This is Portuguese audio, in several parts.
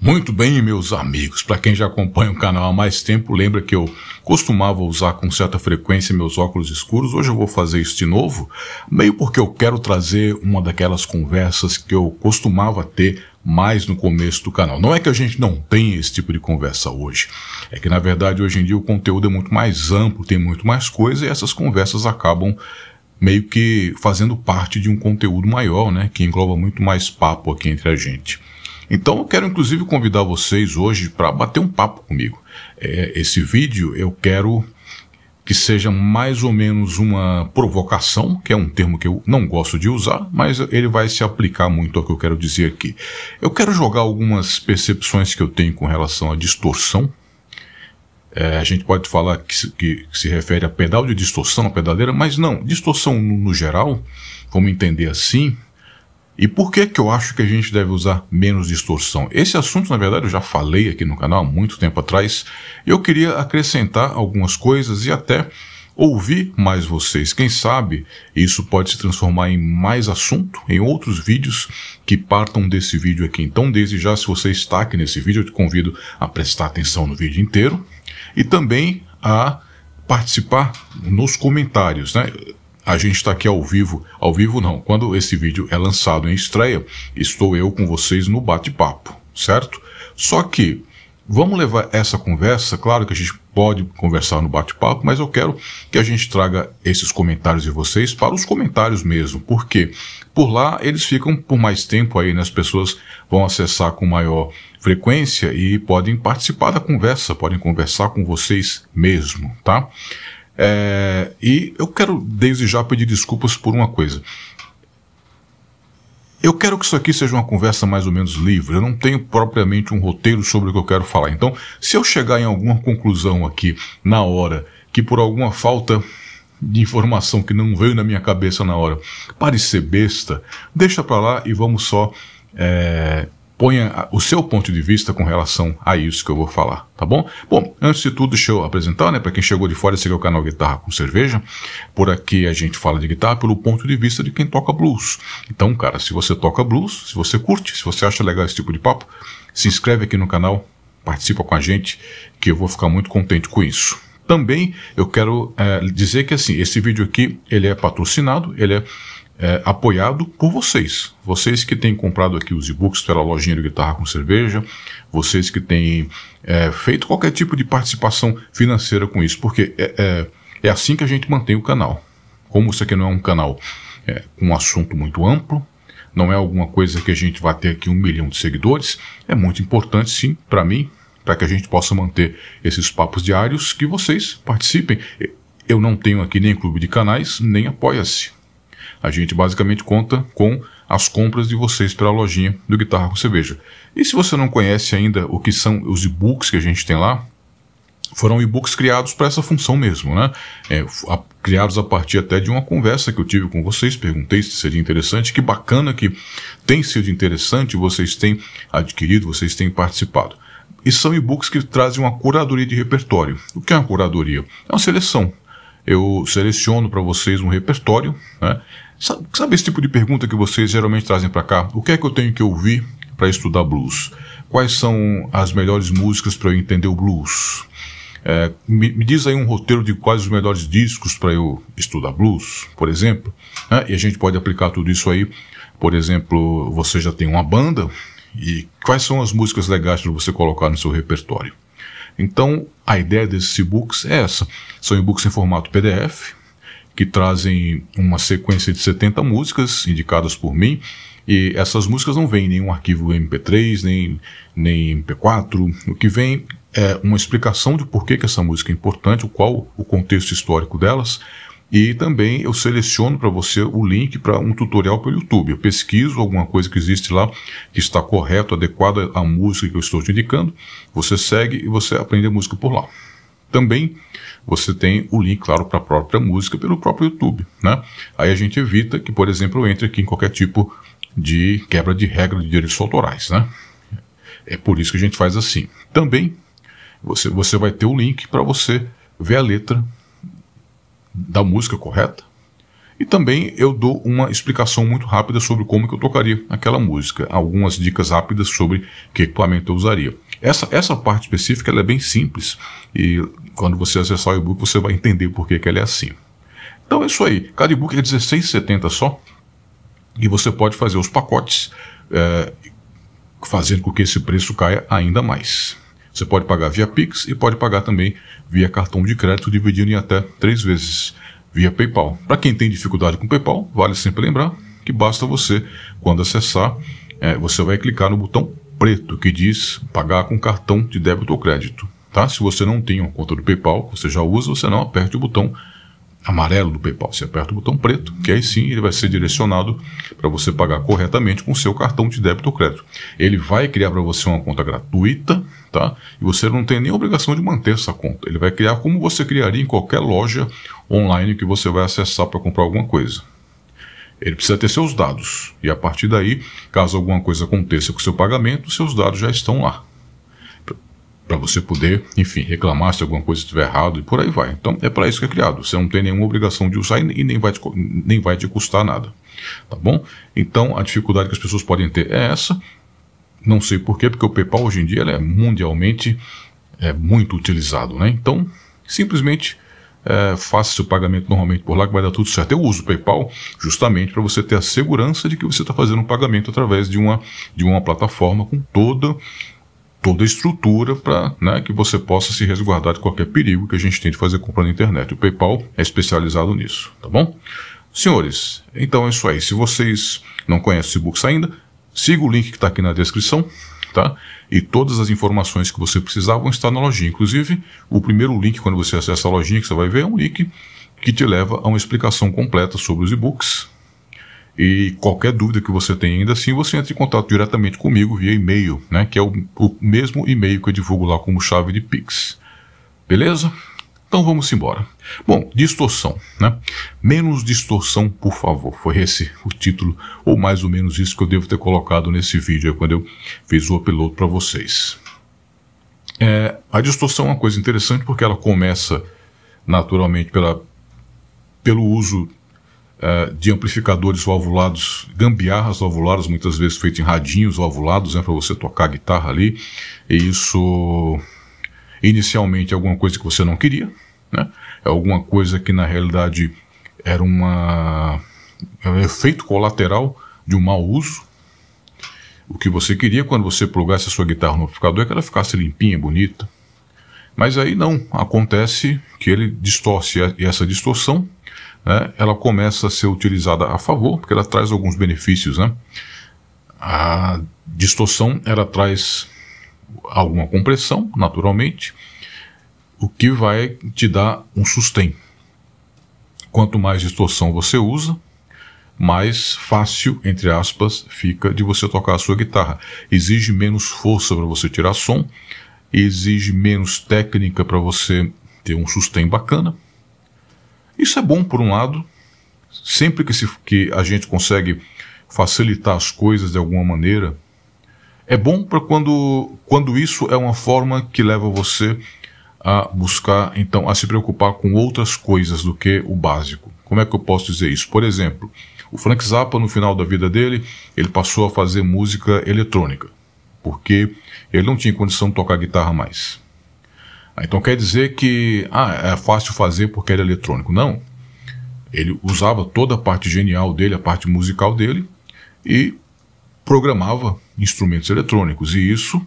Muito bem, meus amigos. Para quem já acompanha o canal há mais tempo, lembra que eu costumava usar com certa frequência meus óculos escuros. Hoje eu vou fazer isso de novo, meio porque eu quero trazer uma daquelas conversas que eu costumava ter mais no começo do canal. Não é que a gente não tenha esse tipo de conversa hoje. É que na verdade hoje em dia o conteúdo é muito mais amplo, tem muito mais coisa e essas conversas acabam meio que fazendo parte de um conteúdo maior, né, que engloba muito mais papo aqui entre a gente. Então eu quero inclusive convidar vocês hoje para bater um papo comigo. É, esse vídeo eu quero que seja mais ou menos uma provocação, que é um termo que eu não gosto de usar, mas ele vai se aplicar muito ao que eu quero dizer aqui. Eu quero jogar algumas percepções que eu tenho com relação à distorção. É, a gente pode falar que se, que se, refere a pedal de distorção, a pedaleira, mas não, distorção no, no geral, vamos entender assim, e por que que eu acho que a gente deve usar menos distorção? Esse assunto, na verdade, eu já falei aqui no canal há muito tempo atrás. Eu queria acrescentar algumas coisas e até ouvir mais vocês. Quem sabe isso pode se transformar em mais assunto, em outros vídeos que partam desse vídeo aqui. Então, desde já, se você está aqui nesse vídeo, eu te convido a prestar atenção no vídeo inteiro e também a participar nos comentários, né? A gente está aqui ao vivo, ao vivo não, quando esse vídeo é lançado em estreia, estou eu com vocês no bate-papo, certo? Só que vamos levar essa conversa, claro que a gente pode conversar no bate-papo, mas eu quero que a gente traga esses comentários de vocês para os comentários mesmo, porque por lá eles ficam por mais tempo aí, né? as pessoas vão acessar com maior frequência e podem participar da conversa, podem conversar com vocês mesmo, tá? É, e eu quero, desde já, pedir desculpas por uma coisa. Eu quero que isso aqui seja uma conversa mais ou menos livre. Eu não tenho propriamente um roteiro sobre o que eu quero falar. Então, se eu chegar em alguma conclusão aqui na hora que por alguma falta de informação que não veio na minha cabeça na hora parecer besta, deixa para lá e vamos só é, ponha o seu ponto de vista com relação a isso que eu vou falar, tá bom? Bom, antes de tudo, deixa eu apresentar, né? Para quem chegou de fora, esse aqui é o canal Guitarra com Cerveja. Por aqui a gente fala de guitarra pelo ponto de vista de quem toca blues. Então, cara, se você toca blues, se você curte, se você acha legal esse tipo de papo, se inscreve aqui no canal, participa com a gente, que eu vou ficar muito contente com isso. Também eu quero é, dizer que assim, esse vídeo aqui ele é patrocinado, ele é é, apoiado por vocês. Vocês que têm comprado aqui os e-books pela lojinha de guitarra com cerveja, vocês que têm é, feito qualquer tipo de participação financeira com isso, porque é, é, é assim que a gente mantém o canal. Como isso aqui não é um canal é, com um assunto muito amplo, não é alguma coisa que a gente vai ter aqui um milhão de seguidores, é muito importante sim para mim, para que a gente possa manter esses papos diários, que vocês participem. Eu não tenho aqui nem clube de canais, nem apoia-se. A gente basicamente conta com as compras de vocês pela lojinha do Guitarra com Cerveja. E se você não conhece ainda o que são os e-books que a gente tem lá, foram e-books criados para essa função mesmo, né? É, a, criados a partir até de uma conversa que eu tive com vocês, perguntei se seria interessante, que bacana que tem sido interessante, vocês têm adquirido, vocês têm participado. E são e-books que trazem uma curadoria de repertório. O que é uma curadoria? É uma seleção. Eu seleciono para vocês um repertório, né? Sabe, sabe esse tipo de pergunta que vocês geralmente trazem para cá? O que é que eu tenho que ouvir para estudar blues? Quais são as melhores músicas para eu entender o blues? É, me, me, diz aí um roteiro de quais os melhores discos para eu estudar blues, por exemplo. Né? E a gente pode aplicar tudo isso aí. Por exemplo, você já tem uma banda e quais são as músicas legais para você colocar no seu repertório? Então, a ideia desses e-books é essa. São e-books em formato PDF, que trazem uma sequência de 70 músicas indicadas por mim. E essas músicas não vêm em nenhum arquivo MP3, nem, nem MP4. O que vem é uma explicação de por que, que essa música é importante, o qual o contexto histórico delas. E também eu seleciono para você o link para um tutorial pelo YouTube. Eu pesquiso alguma coisa que existe lá que está correto, adequada à música que eu estou te indicando. Você segue e você aprende a música por lá. Também você tem o link, claro, para a própria música pelo próprio YouTube, né? Aí a gente evita que, por exemplo, entre aqui em qualquer tipo de quebra de regra de direitos autorais, né? É por isso que a gente faz assim. Também você, você vai ter o link para você ver a letra da música correta. E também eu dou uma explicação muito rápida sobre como que eu tocaria aquela música, algumas dicas rápidas sobre que equipamento eu usaria. Essa, essa parte específica ela é bem simples e quando você acessar o e-book você vai entender por que, que ela é assim. Então é isso aí. Cada e-book é R$16,70 só e você pode fazer os pacotes, é, fazendo com que esse preço caia ainda mais. Você pode pagar via Pix e pode pagar também via cartão de crédito, dividindo em até três vezes via PayPal. Para quem tem dificuldade com PayPal, vale sempre lembrar que basta você, quando acessar, é, você vai clicar no botão preto que diz pagar com cartão de débito ou crédito. Tá? Se você não tem uma conta do PayPal, você já usa, você não aperta o botão amarelo do PayPal. Você aperta o botão preto, que aí sim ele vai ser direcionado para você pagar corretamente com seu cartão de débito ou crédito. Ele vai criar para você uma conta gratuita, tá? E você não tem nem obrigação de manter essa conta. Ele vai criar como você criaria em qualquer loja online que você vai acessar para comprar alguma coisa. Ele precisa ter seus dados. E a partir daí, caso alguma coisa aconteça com o seu pagamento, seus dados já estão lá. Para você poder, enfim, reclamar se alguma coisa estiver errado e por aí vai. Então é para isso que é criado. Você não tem nenhuma obrigação de usar e nem vai te, nem vai te custar nada. Tá bom? Então a dificuldade que as pessoas podem ter é essa. Não sei porquê, porque o PayPal hoje em dia é mundialmente é muito utilizado. Né? Então, simplesmente é, faça seu pagamento normalmente por lá que vai dar tudo certo. Eu uso o PayPal justamente para você ter a segurança de que você está fazendo um pagamento através de uma, de uma plataforma com toda toda a estrutura para né, que você possa se resguardar de qualquer perigo que a gente tem de fazer compra na internet. O PayPal é especializado nisso, tá bom? Senhores, então é isso aí. Se vocês não conhecem o Books ainda, siga o link que está aqui na descrição tá? E todas as informações que você precisar vão estar na lojinha. Inclusive, o primeiro link, quando você acessa a lojinha, que você vai ver, é um link que te leva a uma explicação completa sobre os e-books. E qualquer dúvida que você tenha ainda assim, você entra em contato diretamente comigo via e-mail, né? Que é o, o mesmo e-mail que eu divulgo lá como chave de Pix. Beleza? Então vamos embora. Bom, distorção, né? Menos distorção, por favor. Foi esse o título, ou mais ou menos isso que eu devo ter colocado nesse vídeo quando eu fiz o upload para vocês. É, a distorção é uma coisa interessante porque ela começa naturalmente pela, pelo uso é, de amplificadores valvulados, gambiarras valvuladas, muitas vezes feitas em radinhos valvulados, né, para você tocar a guitarra ali. E isso inicialmente é alguma coisa que você não queria, né? É alguma coisa que na realidade era uma um efeito colateral de um mau uso. O que você queria quando você plugasse a sua guitarra no amplificador é que ela ficasse limpinha, bonita. Mas aí não, acontece que ele distorce e essa distorção né, ela começa a ser utilizada a favor, porque ela traz alguns benefícios. Né? A distorção ela traz alguma compressão, naturalmente, o que vai te dar um sustento. Quanto mais distorção você usa, mais fácil, entre aspas, fica de você tocar a sua guitarra. Exige menos força para você tirar som, exige menos técnica para você ter um sustento bacana. Isso é bom por um lado, sempre que, se, que a gente consegue facilitar as coisas de alguma maneira, é bom para quando, quando isso é uma forma que leva você a buscar, então, a se preocupar com outras coisas do que o básico. Como é que eu posso dizer isso? Por exemplo, o Frank Zappa, no final da vida dele, ele passou a fazer música eletrônica, porque ele não tinha condição de tocar guitarra mais. Ah, então quer dizer que ah, é fácil fazer porque era eletrônico. Não. Ele usava toda a parte genial dele, a parte musical dele, e programava instrumentos eletrônicos. E isso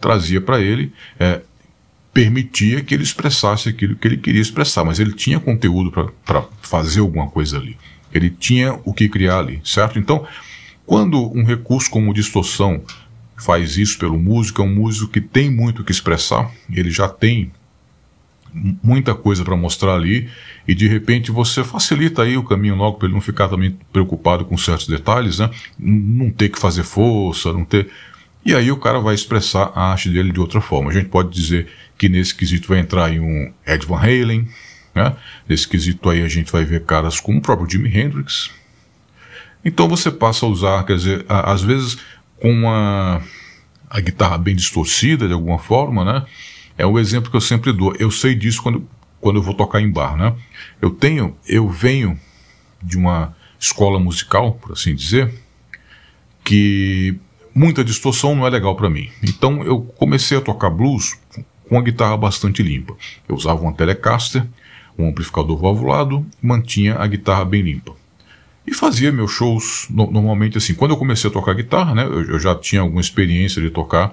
trazia para ele é, permitia que ele expressasse aquilo que ele queria expressar, mas ele tinha conteúdo para fazer alguma coisa ali. Ele tinha o que criar ali, certo? Então, quando um recurso como distorção faz isso pelo músico, é um músico que tem muito o que expressar, ele já tem muita coisa para mostrar ali e de repente você facilita aí o caminho logo para ele não ficar também preocupado com certos detalhes, né? Não ter que fazer força, não ter e aí o cara vai expressar a arte dele de outra forma. A gente pode dizer que nesse quesito vai entrar aí um Ed Van Halen, né? Nesse quesito aí a gente vai ver caras como o próprio Jimi Hendrix. Então você passa a usar, quer dizer, a, às vezes com uma a guitarra bem distorcida de alguma forma, né? É o um exemplo que eu sempre dou. Eu sei disso quando, quando eu vou tocar em bar, né? Eu tenho, eu venho de uma escola musical, por assim dizer, que muita distorção não é legal para mim. Então eu comecei a tocar blues com uma guitarra bastante limpa. Eu usava uma Telecaster, um amplificador valvulado, mantinha a guitarra bem limpa. E fazia meus shows no, normalmente assim. Quando eu comecei a tocar guitarra, né, eu, eu já tinha alguma experiência de tocar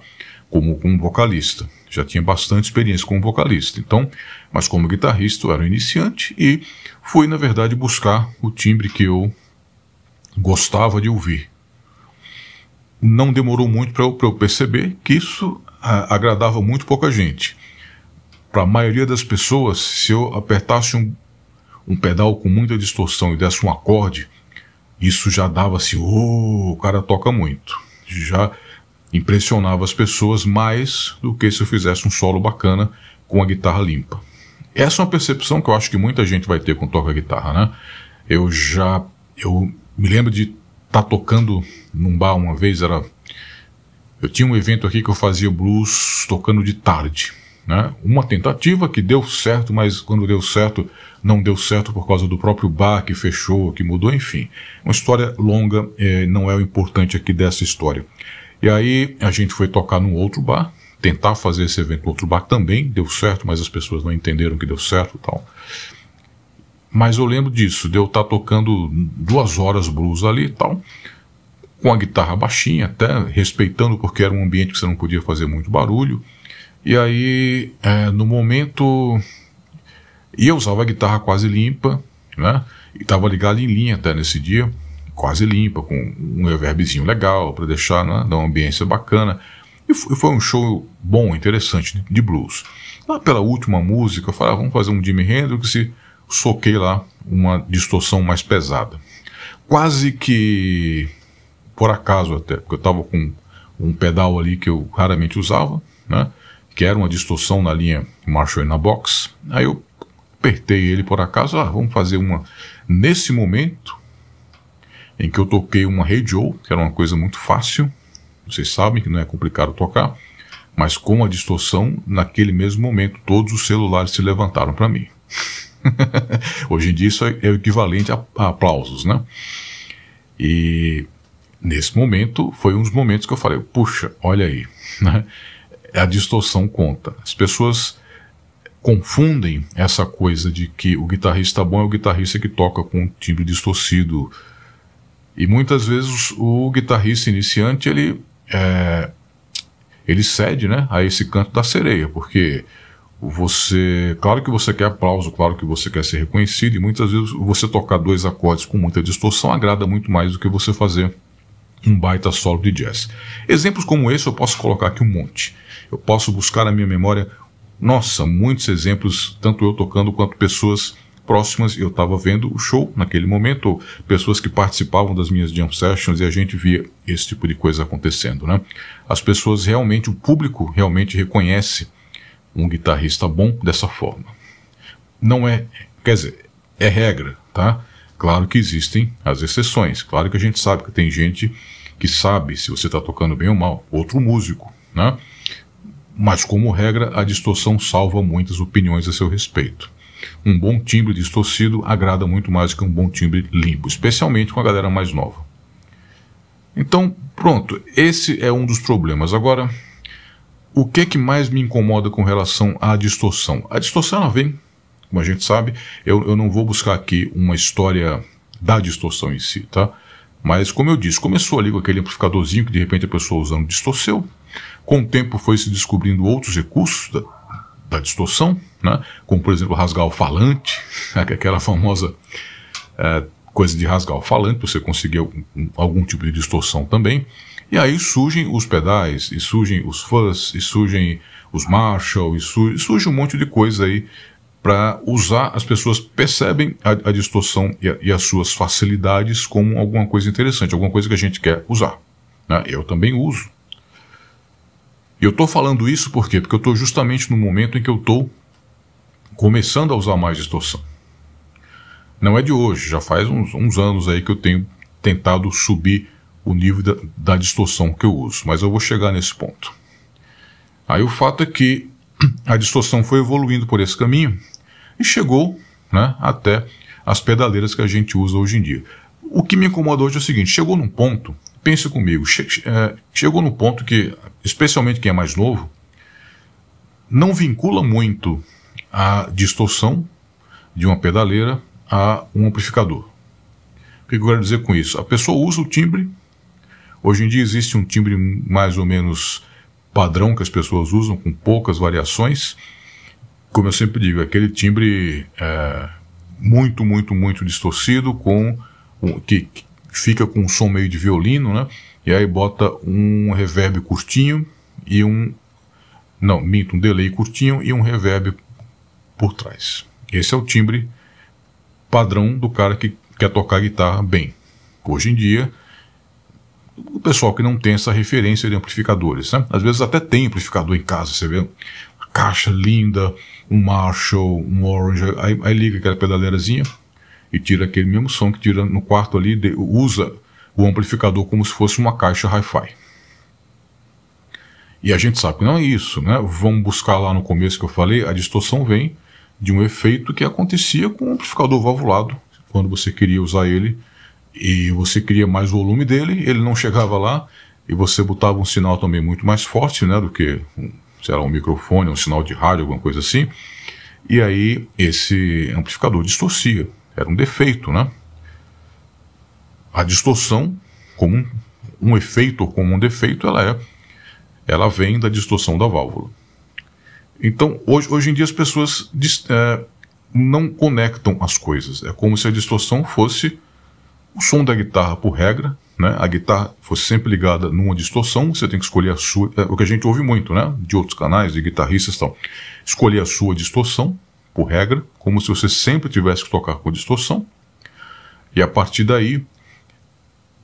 como, como vocalista. Já tinha bastante experiência como vocalista. Então, mas como guitarrista eu era um iniciante e fui, na verdade, buscar o timbre que eu gostava de ouvir. Não demorou muito para eu, eu, perceber que isso agradava muito pouca gente. Para a maioria das pessoas, se eu apertasse um, um pedal com muita distorção e desse um acorde, isso já dava assim, oh, o cara toca muito. Já impressionava as pessoas mais do que se eu fizesse um solo bacana com a guitarra limpa. Essa é uma percepção que eu acho que muita gente vai ter com toca guitarra, né? Eu já eu me lembro de estar tá tocando num bar uma vez, era eu tinha um evento aqui que eu fazia blues tocando de tarde. Né? Uma tentativa que deu certo, mas quando deu certo, não deu certo por causa do próprio bar que fechou, que mudou, enfim. Uma história longa, é, não é o importante aqui dessa história. E aí a gente foi tocar num outro bar, tentar fazer esse evento no outro bar também, deu certo, mas as pessoas não entenderam que deu certo tal. Mas eu lembro disso, de eu estar tá tocando duas horas blues ali e tal com a guitarra baixinha, até respeitando porque era um ambiente que você não podia fazer muito barulho. E aí, é, no momento. E eu usava a guitarra quase limpa, né? E estava ligado em linha até nesse dia, quase limpa, com um reverbzinho legal para deixar, né? Dar uma ambiência bacana. E foi um show bom, interessante, de blues. Lá pela última música, eu falei, ah, vamos fazer um Jimi Hendrix e soquei lá uma distorção mais pesada. Quase que por acaso até, porque eu estava com um pedal ali que eu raramente usava, né? Que era uma distorção na linha Marshall na box. Aí eu apertei ele por acaso, ah, vamos fazer uma. Nesse momento em que eu toquei uma radio, que era uma coisa muito fácil, vocês sabem que não é complicado tocar, mas com a distorção, naquele mesmo momento, todos os celulares se levantaram para mim. Hoje em dia isso é o equivalente a, a aplausos, né? E Nesse momento, foi um dos momentos que eu falei: puxa, olha aí, né? a distorção conta. As pessoas confundem essa coisa de que o guitarrista bom é o guitarrista que toca com um timbre distorcido. E muitas vezes o guitarrista iniciante ele, é, ele cede né, a esse canto da sereia, porque você. Claro que você quer aplauso, claro que você quer ser reconhecido, e muitas vezes você tocar dois acordes com muita distorção agrada muito mais do que você fazer um baita solo de jazz. Exemplos como esse eu posso colocar aqui um monte. Eu posso buscar na minha memória, nossa, muitos exemplos, tanto eu tocando quanto pessoas próximas. Eu estava vendo o show naquele momento, pessoas que participavam das minhas jam sessions e a gente via esse tipo de coisa acontecendo, né? As pessoas realmente, o público realmente reconhece um guitarrista bom dessa forma. Não é, quer dizer, é regra, tá? Claro que existem as exceções, claro que a gente sabe que tem gente que sabe se você está tocando bem ou mal, outro músico, né? Mas, como regra, a distorção salva muitas opiniões a seu respeito. Um bom timbre distorcido agrada muito mais que um bom timbre limpo, especialmente com a galera mais nova. Então, pronto, esse é um dos problemas. Agora, o que, é que mais me incomoda com relação à distorção? A distorção ela vem como a gente sabe, eu, eu não vou buscar aqui uma história da distorção em si, tá? Mas, como eu disse, começou ali com aquele amplificadorzinho que de repente a pessoa usando distorceu. Com o tempo foi se descobrindo outros recursos da, da distorção, né? como por exemplo rasgar o falante, é aquela famosa é, coisa de rasgar o falante, você conseguir algum, algum tipo de distorção também. E aí surgem os pedais, e surgem os fuzz, e surgem os Marshall, e, surge, surge um monte de coisa aí para usar, as pessoas percebem a, a distorção e, a, e, as suas facilidades como alguma coisa interessante, alguma coisa que a gente quer usar. Né? Eu também uso. Eu estou falando isso por quê? Porque eu estou justamente no momento em que eu estou começando a usar mais distorção. Não é de hoje, já faz uns, uns anos aí que eu tenho tentado subir o nível da, da distorção que eu uso, mas eu vou chegar nesse ponto. Aí o fato é que a distorção foi evoluindo por esse caminho e chegou né, até as pedaleiras que a gente usa hoje em dia. O que me incomoda hoje é o seguinte: chegou num ponto, pense comigo, che é, chegou num ponto que, especialmente quem é mais novo, não vincula muito a distorção de uma pedaleira a um amplificador. O que eu quero dizer com isso? A pessoa usa o timbre. Hoje em dia existe um timbre mais ou menos padrão que as pessoas usam, com poucas variações como eu sempre digo, aquele timbre é, muito, muito, muito distorcido, com um, que, que, fica com um som meio de violino, né? E aí bota um reverb curtinho e um. Não, minto, um delay curtinho e um reverb por trás. Esse é o timbre padrão do cara que quer tocar guitarra bem. Hoje em dia, o pessoal que não tem essa referência de amplificadores, né? Às vezes até tem amplificador em casa, você vê caixa linda, um Marshall, um Orange, aí, aí liga aquela pedaleirazinha e tira aquele mesmo som que tira no quarto ali, de, usa o amplificador como se fosse uma caixa hi-fi. E a gente sabe que não é isso, né? Vamos buscar lá no começo que eu falei, a distorção vem de um efeito que acontecia com o amplificador valvulado, quando você queria usar ele e você queria mais volume dele, ele não chegava lá e você botava um sinal também muito mais forte, né, do que sei um microfone, um sinal de rádio, alguma coisa assim. E aí esse amplificador distorcia. Era um defeito, né? A distorção, como um, um efeito ou como um defeito, ela é. Ela vem da distorção da válvula. Então, hoje, hoje em dia as pessoas é, não conectam as coisas. É como se a distorção fosse o som da guitarra, por regra, né? A guitarra fosse sempre ligada numa distorção, você tem que escolher a sua. É o que a gente ouve muito, né? De outros canais, de guitarristas tal. Escolher a sua distorção, por regra, como se você sempre tivesse que tocar com distorção. E a partir daí,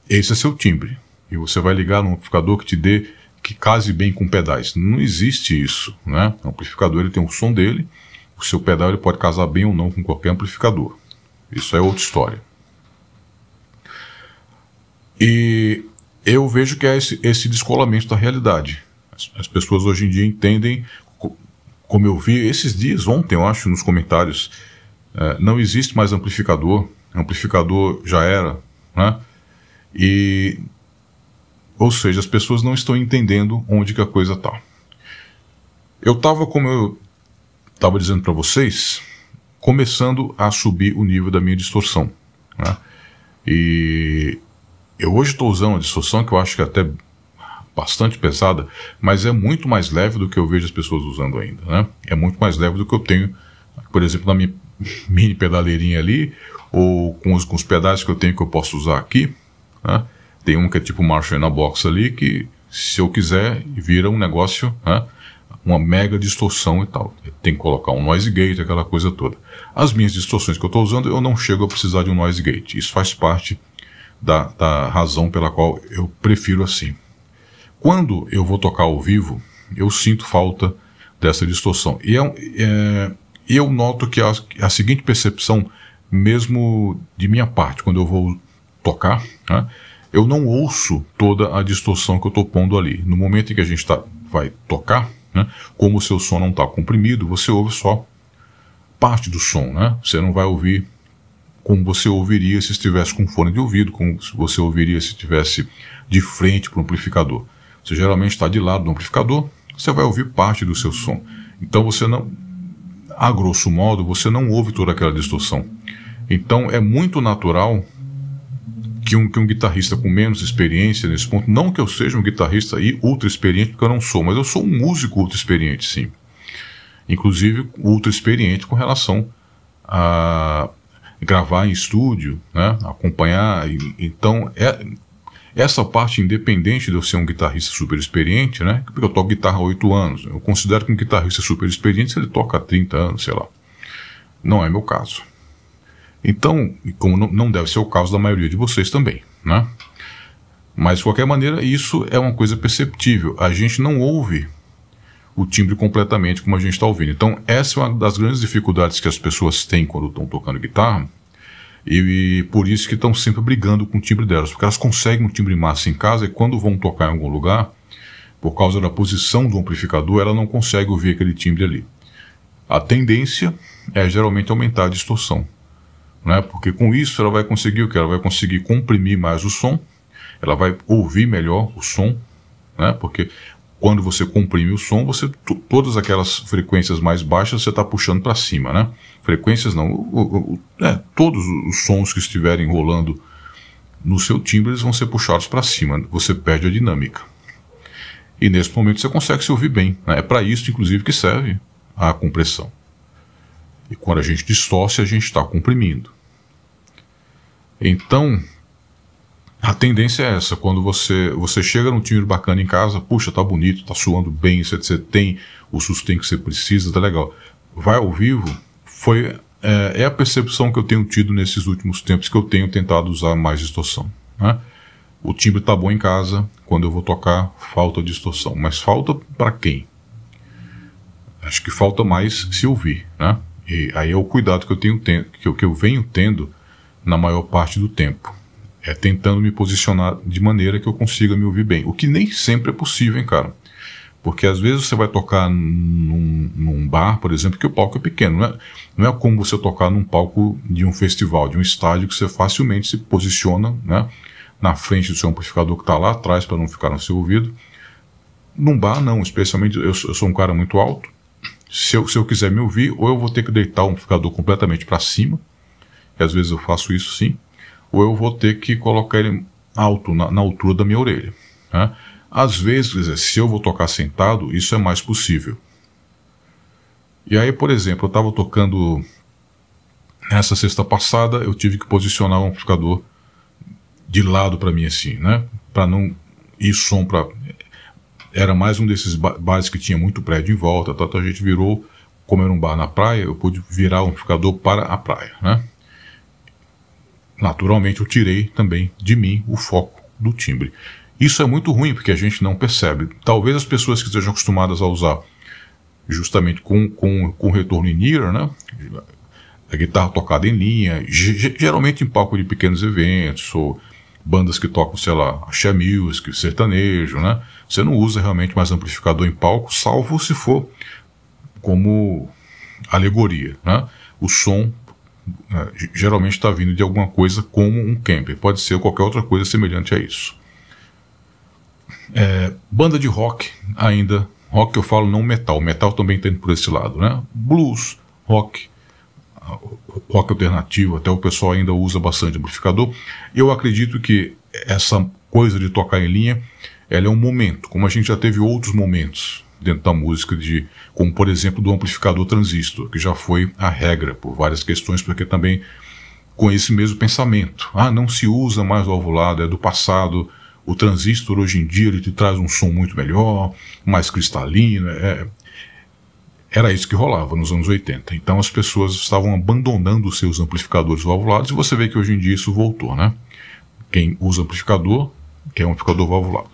esse é seu timbre. E você vai ligar num amplificador que te dê, que case bem com pedais. Não existe isso, né? O amplificador ele tem o som dele, o seu pedal ele pode casar bem ou não com qualquer amplificador. Isso é outra história. E eu vejo que é esse, esse descolamento da realidade. As, as, pessoas hoje em dia entendem, como eu vi esses dias, ontem, eu acho, nos comentários, é, não existe mais amplificador, amplificador já era, né? E, ou seja, as pessoas não estão entendendo onde que a coisa está. Eu estava, como eu estava dizendo para vocês, começando a subir o nível da minha distorção. Né? E eu hoje estou usando uma distorção que eu acho que é até bastante pesada, mas é muito mais leve do que eu vejo as pessoas usando ainda, né? É muito mais leve do que eu tenho, por exemplo, na minha mini pedaleirinha ali, ou com os, com os pedais que eu tenho que eu posso usar aqui, né? Tem um que é tipo Marshall na box ali, que se eu quiser, vira um negócio, né? uma mega distorção e tal. Tem que colocar um noise gate, aquela coisa toda. As minhas distorções que eu estou usando, eu não chego a precisar de um noise gate. Isso faz parte da, da razão pela qual eu prefiro assim. Quando eu vou tocar ao vivo, eu sinto falta dessa distorção. E é, é, eu noto que a, a, seguinte percepção, mesmo de minha parte, quando eu vou tocar, né, eu não ouço toda a distorção que eu estou pondo ali. No momento em que a gente tá, vai tocar, né, como o seu som não está comprimido, você ouve só parte do som. Né? Você não vai ouvir como você ouviria se estivesse com fone de ouvido, como você ouviria se estivesse de frente para o amplificador. Você geralmente está de lado do amplificador, você vai ouvir parte do seu som. Então você não, a grosso modo, você não ouve toda aquela distorção. Então é muito natural que um, que um guitarrista com menos experiência nesse ponto, não que eu seja um guitarrista e ultra experiente, porque eu não sou, mas eu sou um músico ultra experiente, sim. Inclusive ultra experiente com relação a gravar em estúdio, né? acompanhar. Então, é, essa parte independente de eu ser um guitarrista super experiente, né? porque eu toco guitarra há 8 anos, eu considero que um guitarrista super experiente se ele toca há 30 anos, sei lá. Não é meu caso. Então, como não deve ser o caso da maioria de vocês também, né? Mas, de qualquer maneira, isso é uma coisa perceptível. A gente não ouve o timbre completamente, como a gente está ouvindo. Então, essa é uma das grandes dificuldades que as pessoas têm quando estão tocando guitarra, e, e, por isso que estão sempre brigando com o timbre delas, porque elas conseguem um timbre massa em casa e quando vão tocar em algum lugar, por causa da posição do amplificador, ela não consegue ouvir aquele timbre ali. A tendência é geralmente aumentar a distorção, né? porque com isso ela vai conseguir o que? Ela vai conseguir comprimir mais o som, ela vai ouvir melhor o som, né? porque quando você comprime o som, você todas aquelas frequências mais baixas você está puxando para cima, né? Frequências não, o, o, é, todos os sons que estiverem rolando no seu timbre eles vão ser puxados para cima, você perde a dinâmica. E nesse momento você consegue se ouvir bem. Né? É para isso, inclusive, que serve a compressão. E quando a gente distorce, a gente está comprimindo. Então, a tendência é essa, quando você, você chega num time bacana em casa, puxa, tá bonito, tá suando bem, você, é você tem o sustento que você precisa, tá legal. Vai ao vivo, foi é, é, a percepção que eu tenho tido nesses últimos tempos que eu tenho tentado usar mais distorção. Né? O timbre tá bom em casa, quando eu vou tocar, falta distorção. Mas falta para quem? Acho que falta mais se ouvir, né? E aí é o cuidado que eu tenho que eu, que eu venho tendo na maior parte do tempo é, tentando me posicionar de maneira que eu consiga me ouvir bem. O que nem sempre é possível, hein, cara? Porque às vezes você vai tocar num, num bar, por exemplo, que o palco é pequeno. Não é, não é como você tocar num palco de um festival, de um estádio, que você facilmente se posiciona né, na frente do seu amplificador que está lá atrás para não ficar no seu ouvido. Num bar, não, especialmente eu, eu sou um cara muito alto. Se eu, se eu quiser me ouvir, ou eu vou ter que deitar o amplificador completamente para cima, e às vezes eu faço isso sim, ou eu vou ter que colocar ele alto, na, na altura da minha orelha. Né? Às vezes, se eu vou tocar sentado, isso é mais possível. E aí, por exemplo, eu estava tocando nessa sexta passada, eu tive que posicionar o amplificador de lado para mim assim, né? Para não ir som para era mais um desses bares que tinha muito prédio em volta, tá? então a gente virou, como era um bar na praia, eu pude virar o amplificador para a praia, né? naturalmente eu tirei também de mim o foco do timbre. Isso é muito ruim porque a gente não percebe. Talvez as pessoas que estejam acostumadas a usar justamente com, com, com retorno em ear, né? a guitarra tocada em linha, geralmente em palco de pequenos eventos ou bandas que tocam, sei lá, axé music, sertanejo, né? Você não usa realmente mais amplificador em palco, salvo se for como alegoria, né? O som é, geralmente está vindo de alguma coisa como um camper. Pode ser qualquer outra coisa semelhante a isso. É, banda de rock ainda. Rock eu falo não metal. Metal também está indo por esse lado, né? Blues, rock, rock alternativo. Até o pessoal ainda usa bastante amplificador. Eu acredito que essa coisa de tocar em linha, ela é um momento. Como a gente já teve outros momentos dentro da música, de, como por exemplo do amplificador transistor, que já foi a regra por várias questões, porque também com esse mesmo pensamento. Ah, não se usa mais o alvulado, é do passado. O transistor hoje em dia ele te traz um som muito melhor, mais cristalino. É... é era isso que rolava nos anos 80. Então as pessoas estavam abandonando os seus amplificadores valvulados e você vê que hoje em dia isso voltou, né? Quem usa amplificador, quer um amplificador valvulado.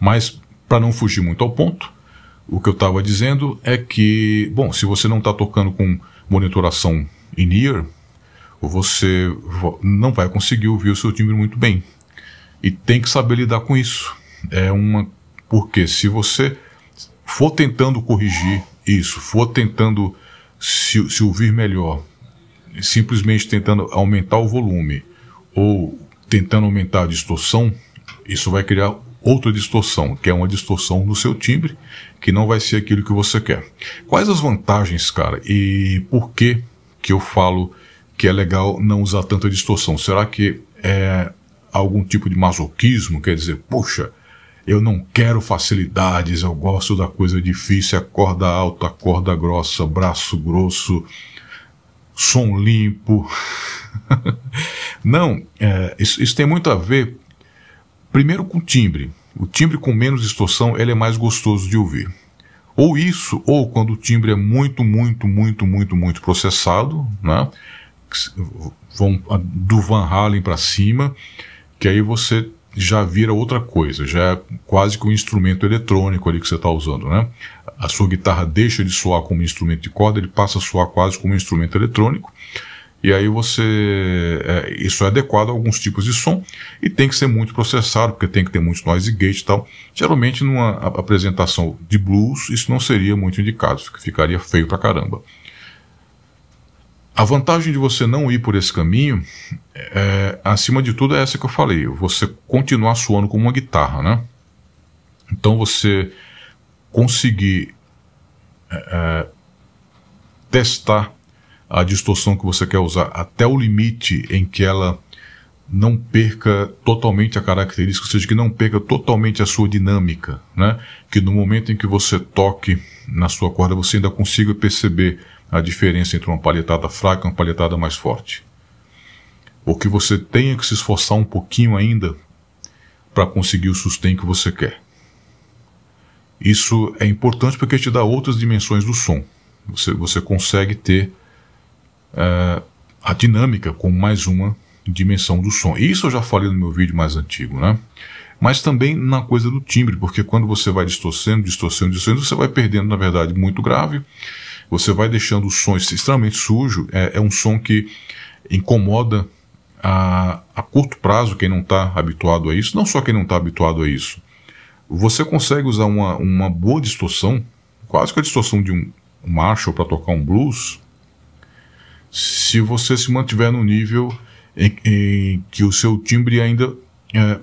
Mas para não fugir muito ao ponto, o que eu estava dizendo é que, bom, se você não está tocando com monitoração in-ear, você não vai conseguir ouvir o seu timbre muito bem. E tem que saber lidar com isso. É uma. Porque se você for tentando corrigir isso, for tentando se, se ouvir melhor, simplesmente tentando aumentar o volume ou tentando aumentar a distorção, isso vai criar outra distorção, que é uma distorção no seu timbre, que não vai ser aquilo que você quer. Quais as vantagens, cara? E por que que eu falo que é legal não usar tanta distorção? Será que é algum tipo de masoquismo? Quer dizer, poxa, eu não quero facilidades, eu gosto da coisa difícil, acorda é corda alta, corda grossa, braço grosso, som limpo. não, é, isso, isso tem muito a ver Primeiro com timbre. O timbre com menos distorção ele é mais gostoso de ouvir. Ou isso, ou quando o timbre é muito, muito, muito, muito, muito processado, né? Vão do Van Halen para cima, que aí você já vira outra coisa, já é quase que um instrumento eletrônico ali que você está usando, né? A sua guitarra deixa de soar como um instrumento de corda, ele passa a soar quase como um instrumento eletrônico. E aí você. É, isso é adequado a alguns tipos de som e tem que ser muito processado, porque tem que ter muito noise gate e tal. Geralmente, numa apresentação de blues, isso não seria muito indicado, ficaria feio pra caramba. A vantagem de você não ir por esse caminho, é, acima de tudo, é essa que eu falei: você continuar suando como uma guitarra, né? Então você conseguir é, é testar a distorção que você quer usar até o limite em que ela não perca totalmente a característica, ou seja, que não perca totalmente a sua dinâmica, né? Que no momento em que você toque na sua corda, você ainda consiga perceber a diferença entre uma palhetada fraca e uma palhetada mais forte. Ou que você tenha que se esforçar um pouquinho ainda para conseguir o sustento que você quer. Isso é importante porque te dá outras dimensões do som. Você, você consegue ter uh, a dinâmica com mais uma dimensão do som. Isso eu já falei no meu vídeo mais antigo, né? Mas também na coisa do timbre, porque quando você vai distorcendo, distorcendo, distorcendo, você vai perdendo, na verdade, muito grave, você vai deixando o som extremamente sujo, é, é um som que incomoda a, a curto prazo quem não está habituado a isso, não só quem não está habituado a isso. Você consegue usar uma, uma boa distorção, quase que a distorção de um, um Marshall para tocar um blues, se você se mantiver no nível em, em que o seu timbre ainda é,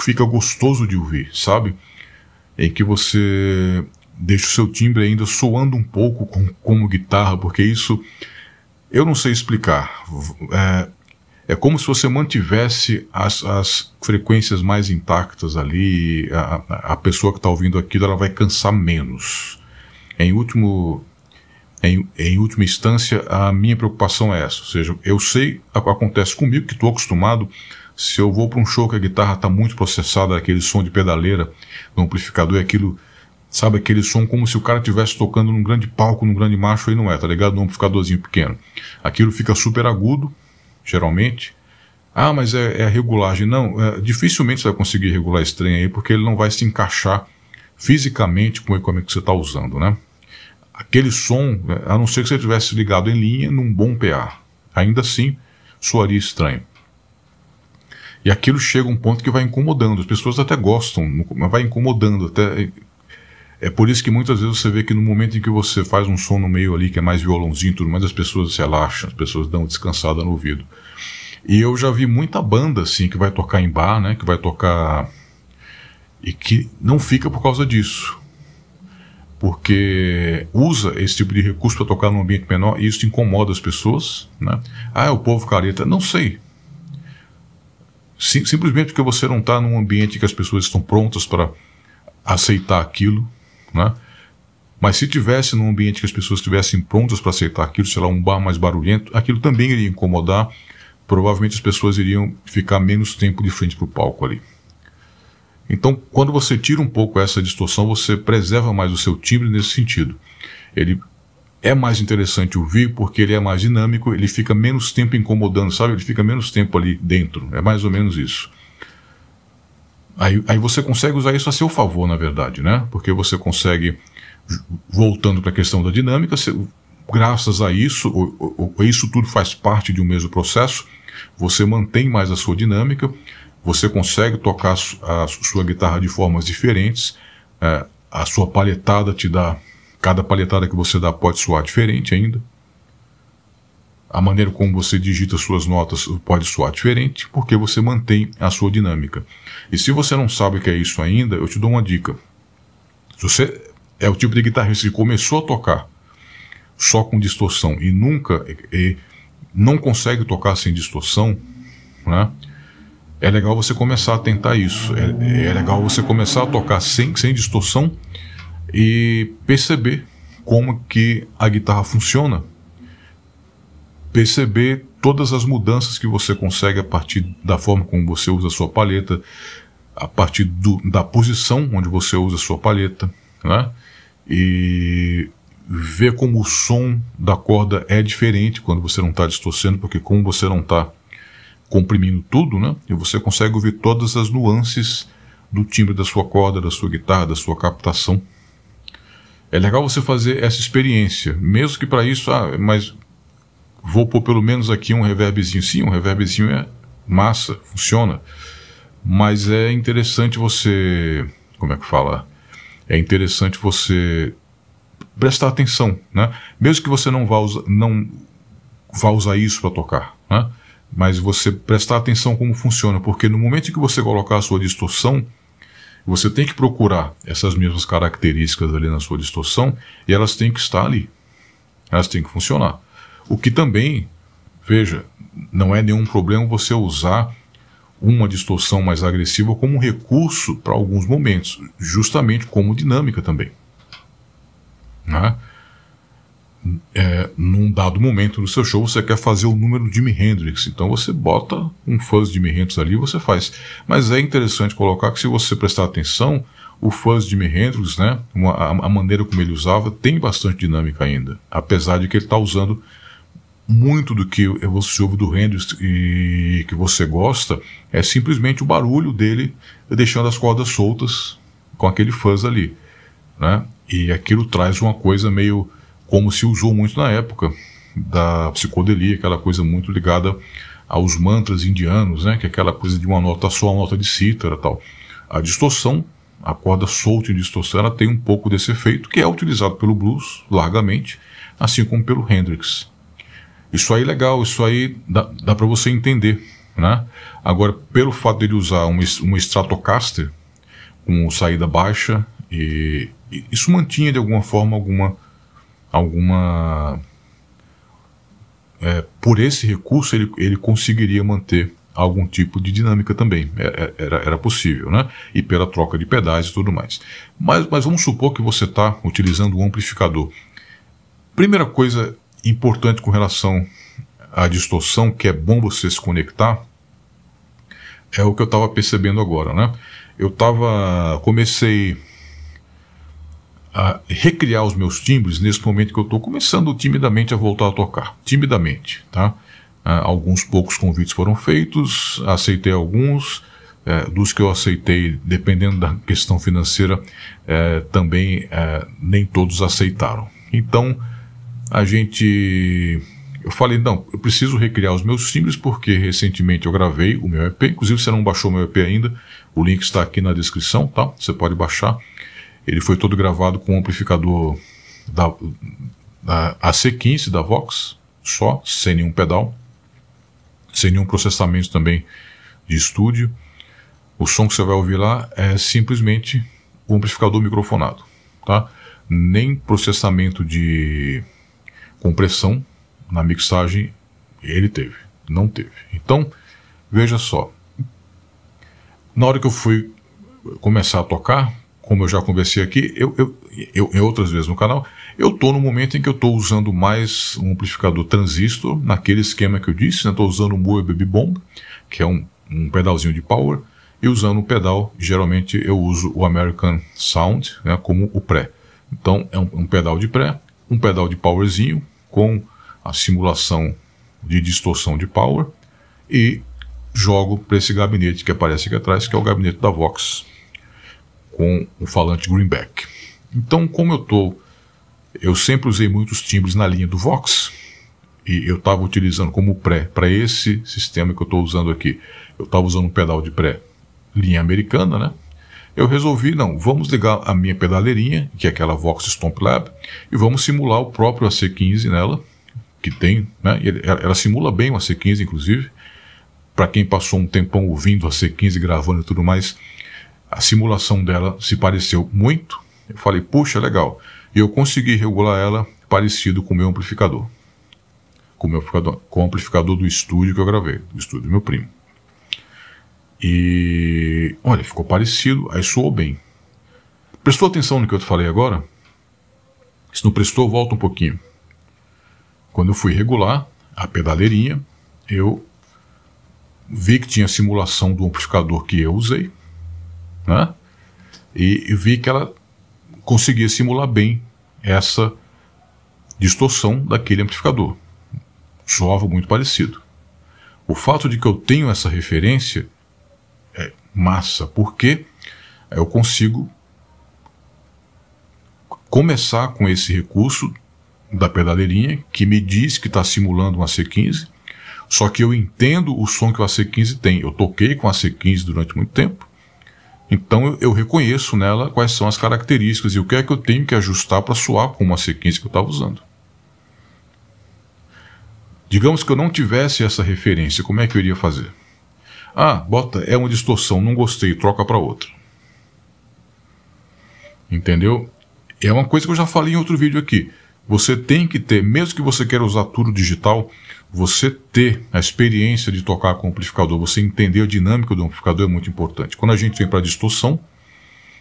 fica gostoso de ouvir, sabe? Em que você deixa o seu timbre ainda soando um pouco com, como guitarra, porque isso eu não sei explicar. É, é como se você mantivesse as, as frequências mais intactas ali. A, a pessoa que está ouvindo aquilo ela vai cansar menos. Em último em, em última instância, a minha preocupação é essa. Ou seja, eu sei, acontece comigo, que estou acostumado. Se eu vou para um show que a guitarra está muito processada, aquele som de pedaleira no amplificador, é aquilo sabe? Aquele som como se o cara estivesse tocando num grande palco, num grande macho, aí não é, tá ligado? Num amplificadorzinho pequeno. Aquilo fica super agudo, geralmente. Ah, mas é, é a regulagem. Não, é, dificilmente você vai conseguir regular esse trem aí, porque ele não vai se encaixar fisicamente com o equipamento que você está usando, né? aquele som, a não ser que você tivesse ligado em linha num bom PA, ainda assim soaria estranho. E aquilo chega a um ponto que vai incomodando, as pessoas até gostam, mas vai incomodando até é por isso que muitas vezes você vê que no momento em que você faz um som no meio ali, que é mais violãozinho tudo mais, as pessoas se relaxam, as pessoas dão descansada no ouvido. E eu já vi muita banda, assim, que vai tocar em bar, né? Que vai tocar. E que não fica por causa disso porque usa esse tipo de recurso para tocar num ambiente menor e isso incomoda as pessoas. Né? Ah, é o povo careta. Não sei. Sim, simplesmente porque você não está num ambiente que as pessoas estão prontas para aceitar aquilo. Né? Mas se tivesse num ambiente que as pessoas estivessem prontas para aceitar aquilo, sei lá, um bar mais barulhento, aquilo também iria incomodar. Provavelmente as pessoas iriam ficar menos tempo de frente para o palco ali. Então, quando você tira um pouco essa distorção, você preserva mais o seu timbre nesse sentido. Ele é mais interessante ouvir porque ele é mais dinâmico, ele fica menos tempo incomodando, sabe? Ele fica menos tempo ali dentro. É mais ou menos isso. Aí, aí você consegue usar isso a seu favor, na verdade, né? Porque você consegue, voltando para a questão da dinâmica, você, graças a isso, ou, ou, isso tudo faz parte de um mesmo processo, você mantém mais a sua dinâmica, você consegue tocar a sua guitarra de formas diferentes, é, a sua paletada te dá. Cada paletada que você dá pode soar diferente ainda. A maneira como você digita suas notas pode soar diferente, porque você mantém a sua dinâmica. E se você não sabe o que é isso ainda, eu te dou uma dica. Se você é o tipo de guitarrista que começou a tocar só com distorção e nunca e não consegue tocar sem distorção, né? é legal você começar a tentar isso. É, é legal você começar a tocar sem, sem distorção e perceber como que a guitarra funciona. Perceber todas as mudanças que você consegue a partir da forma como você usa a sua palheta, a partir do, da posição onde você usa a sua palheta, né? E ver como o som da corda é diferente quando você não está distorcendo, porque como você não está comprimindo tudo, né? E você consegue ouvir todas as nuances do timbre da sua corda, da sua guitarra, da sua captação. É legal você fazer essa experiência, mesmo que para isso, ah, mas vou pôr pelo menos aqui um reverbzinho. Sim, um reverbzinho é massa, funciona. Mas é interessante você. Como é que fala? É interessante você prestar atenção, né? Mesmo que você não vá, usar, não vá usar isso para tocar, né? mas você prestar atenção como funciona, porque no momento em que você colocar a sua distorção, você tem que procurar essas mesmas características ali na sua distorção e elas têm que estar ali. Elas têm que funcionar. O que também, veja, não é nenhum problema você usar uma distorção mais agressiva como um recurso para alguns momentos, justamente como dinâmica também. Né? é, num dado momento do seu show você quer fazer o número de Jimi Hendrix, então você bota um fuzz de Jimi Hendrix ali e você faz. Mas é interessante colocar que se você prestar atenção, o fuzz de Jimi Hendrix, né, uma, a, a, maneira como ele usava tem bastante dinâmica ainda, apesar de que ele está usando muito do que você ouve do Hendrix e que você gosta é simplesmente o barulho dele deixando as cordas soltas com aquele fuzz ali, né? E aquilo traz uma coisa meio como se usou muito na época da psicodelia, aquela coisa muito ligada aos mantras indianos, né, que é aquela coisa de uma nota só, uma nota de cítara tal. A distorção, a corda solta e distorção, ela tem um pouco desse efeito, que é utilizado pelo blues largamente, assim como pelo Hendrix. Isso aí é legal, isso aí dá, dá para você entender. Né? Agora, pelo fato dele usar um, um Stratocaster com saída baixa, e, e isso mantinha de alguma forma alguma alguma. É, por esse recurso ele, ele conseguiria manter algum tipo de dinâmica também. É, é, era, era, possível, né? E pela troca de pedais e tudo mais. Mas, mas vamos supor que você está utilizando um amplificador. Primeira coisa importante com relação à distorção, que é bom você se conectar, é o que eu estava percebendo agora, né? Eu estava. Comecei a recriar os meus timbres nesse momento que eu estou começando timidamente a voltar a tocar. Timidamente, tá? Ah, alguns poucos convites foram feitos, aceitei alguns. Eh, dos que eu aceitei, dependendo da questão financeira, eh, também eh, nem todos aceitaram. Então, a gente. Eu falei, não, eu preciso recriar os meus timbres porque recentemente eu gravei o meu EP. Inclusive, você não baixou o meu EP ainda, o link está aqui na descrição, tá? Você pode baixar. Ele foi todo gravado com um amplificador da, da AC15 da Vox, só, sem nenhum pedal, sem nenhum processamento também de estúdio. O som que você vai ouvir lá é simplesmente o um amplificador microfonado, tá? Nem processamento de compressão na mixagem ele teve, não teve. Então, veja só. Na hora que eu fui começar a tocar, como eu já conversei aqui, eu, eu, eu, eu outras vezes no canal, eu estou no momento em que eu estou usando mais um amplificador transistor, naquele esquema que eu disse, estou né? usando o Moe Baby Bomb, que é um, um pedalzinho de power, e usando o pedal, geralmente eu uso o American Sound né? como o pré. Então é um, um pedal de pré, um pedal de powerzinho com a simulação de distorção de power e jogo para esse gabinete que aparece aqui atrás, que é o gabinete da Vox com o falante greenback. Então, como eu tô, eu sempre usei muitos timbres na linha do Vox e eu estava utilizando como pré para esse sistema que eu estou usando aqui. Eu estava usando um pedal de pré linha americana, né? Eu resolvi não, vamos ligar a minha pedaleirinha, que é aquela Vox Stomp Lab, e vamos simular o próprio AC15 nela, que tem, né? Ela, ela simula bem o AC15, inclusive. Para quem passou um tempão ouvindo o c 15 gravando e tudo mais, a simulação dela se pareceu muito. Eu falei, puxa, legal. E eu consegui regular ela parecido com o meu amplificador. Com o, meu amplificador, com o amplificador do estúdio que eu gravei, do estúdio do meu primo. E olha, ficou parecido, aí soou bem. Prestou atenção no que eu te falei agora? Se não prestou, volta um pouquinho. Quando eu fui regular a pedaleirinha, eu vi que tinha simulação do amplificador que eu usei, né? E, e vi que ela conseguia simular bem essa distorção daquele amplificador. Soava muito parecido. O fato de que eu tenho essa referência é massa, porque eu consigo começar com esse recurso da pedaleirinha que me diz que está simulando uma C 15 só que eu entendo o som que o AC15 tem. Eu toquei com a C 15 durante muito tempo, então eu reconheço nela quais são as características e o que é que eu tenho que ajustar para soar com uma sequência que eu estava usando. Digamos que eu não tivesse essa referência, como é que eu iria fazer? Ah, bota, é uma distorção, não gostei, troca para outra. Entendeu? É uma coisa que eu já falei em outro vídeo aqui. Você tem que ter, mesmo que você queira usar tudo digital, você ter a experiência de tocar com o amplificador, você entender a dinâmica do amplificador é muito importante. Quando a gente vem para a distorção,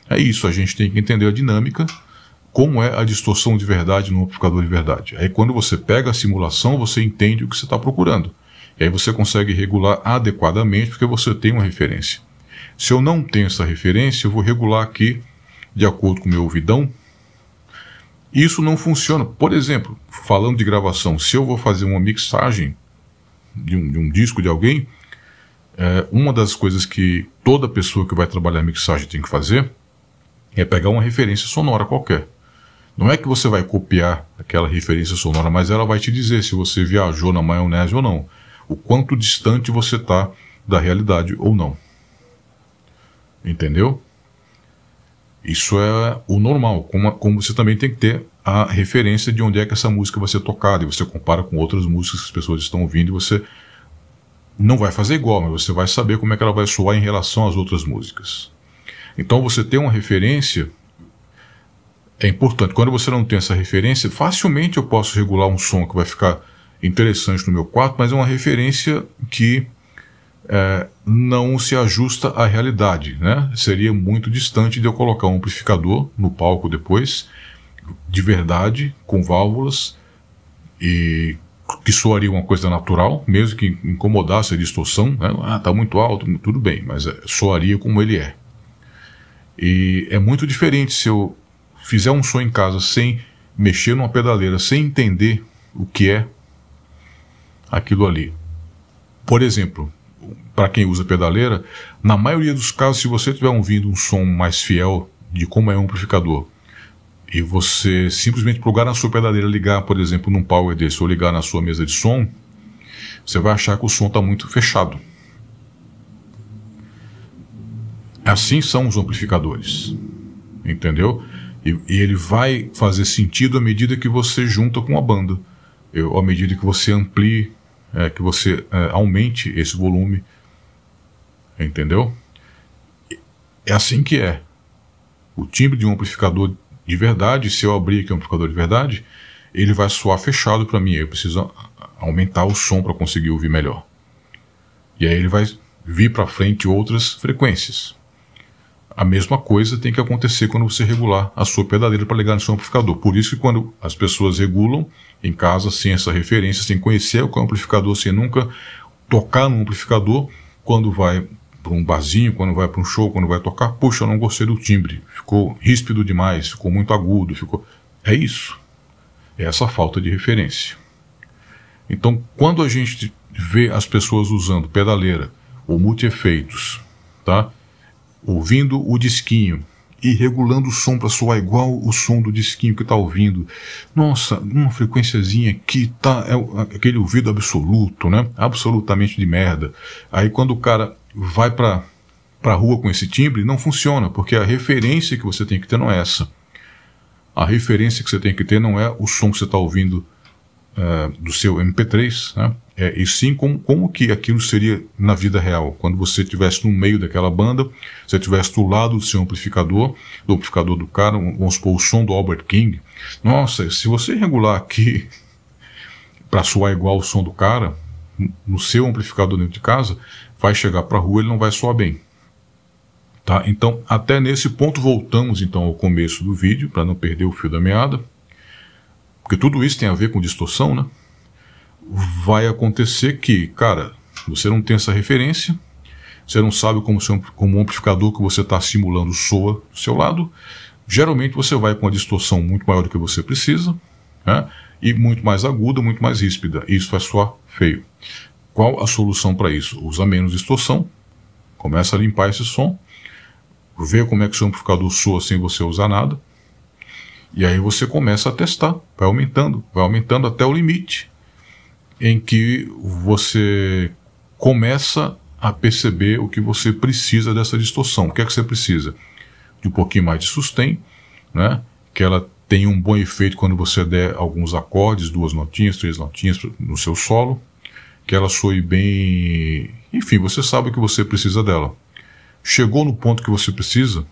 é isso, a gente tem que entender a dinâmica, como é a distorção de verdade no amplificador de verdade. Aí quando você pega a simulação, você entende o que você está procurando. E aí você consegue regular adequadamente porque você tem uma referência. Se eu não tenho essa referência, eu vou regular aqui de acordo com o meu ouvidão, isso não funciona. Por exemplo, falando de gravação, se eu vou fazer uma mixagem de um, de um disco de alguém, é, uma das coisas que toda pessoa que vai trabalhar mixagem tem que fazer é pegar uma referência sonora qualquer. Não é que você vai copiar aquela referência sonora, mas ela vai te dizer se você viajou na maionese ou não, o quanto distante você está da realidade ou não. Entendeu? Isso é o normal, como, como você também tem que ter a referência de onde é que essa música vai ser tocada, e você compara com outras músicas que as pessoas estão ouvindo, e você não vai fazer igual, mas você vai saber como é que ela vai soar em relação às outras músicas. Então você ter uma referência é importante. Quando você não tem essa referência, facilmente eu posso regular um som que vai ficar interessante no meu quarto, mas é uma referência que é, não se ajusta à realidade. Né? Seria muito distante de eu colocar um amplificador no palco depois, de verdade, com válvulas, e que soaria uma coisa natural, mesmo que incomodasse a distorção. Né? Ah, está muito alto, tudo bem, mas é, soaria como ele é. E é muito diferente se eu fizer um som em casa sem mexer numa pedaleira, sem entender o que é aquilo ali. Por exemplo, para quem usa pedaleira, na maioria dos casos, se você tiver ouvindo um som mais fiel de como é um amplificador, e você simplesmente plugar na sua pedaleira, ligar, por exemplo, num power desse, ou ligar na sua mesa de som, você vai achar que o som está muito fechado. Assim são os amplificadores, entendeu? E, e ele vai fazer sentido à medida que você junta com a banda, Eu, à medida que você amplie, é, que você é, aumente esse volume Entendeu? É assim que é. O timbre de um amplificador de verdade, se eu abrir aqui um amplificador de verdade, ele vai soar fechado para mim. Eu preciso aumentar o som para conseguir ouvir melhor. E aí ele vai vir para frente outras frequências. A mesma coisa tem que acontecer quando você regular a sua pedaleira para ligar no seu amplificador. Por isso que quando as pessoas regulam em casa sem essa referência, sem conhecer o que é o amplificador, sem nunca tocar no amplificador, quando vai para um barzinho, quando vai para um show, quando vai tocar, puxa, eu não gostei do timbre, ficou ríspido demais, ficou muito agudo, ficou. É isso. É essa falta de referência. Então, quando a gente vê as pessoas usando pedaleira ou multi-efeitos, tá? ouvindo o disquinho e regulando o som para soar igual o som do disquinho que está ouvindo. Nossa, uma frequenciazinha aqui tá é aquele ouvido absoluto, né? Absolutamente de merda. Aí quando o cara vai para a rua com esse timbre, não funciona, porque a referência que você tem que ter não é essa. A referência que você tem que ter não é o som que você está ouvindo eh, do seu MP3, né? É, e sim como, como que aquilo seria na vida real. Quando você estivesse no meio daquela banda, você estivesse do lado do seu amplificador, do amplificador do cara, vamos supor, o som do Albert King. Nossa, se você regular aqui para soar igual o som do cara, no seu amplificador dentro de casa, vai chegar para a rua, ele não vai soar bem. Tá? Então, até nesse ponto, voltamos então ao começo do vídeo, para não perder o fio da meada, porque tudo isso tem a ver com distorção, né? Vai acontecer que, cara, você não tem essa referência, você não sabe como, seu, como o amplificador que você está simulando soa do seu lado, geralmente você vai com uma distorção muito maior do que você precisa, né? e muito mais aguda, muito mais ríspida. Isso é só feio. Qual a solução para isso? Usa menos distorção, começa a limpar esse som, vê como é que o seu amplificador soa sem você usar nada, e aí você começa a testar, vai aumentando, vai aumentando até o limite em que você começa a perceber o que você precisa dessa distorção. O que é que você precisa? De um pouquinho mais de sustain, né? que ela tem um bom efeito quando você der alguns acordes, duas notinhas, três notinhas no seu solo que ela soe bem. Enfim, você sabe o que você precisa dela. Chegou no ponto que você precisa,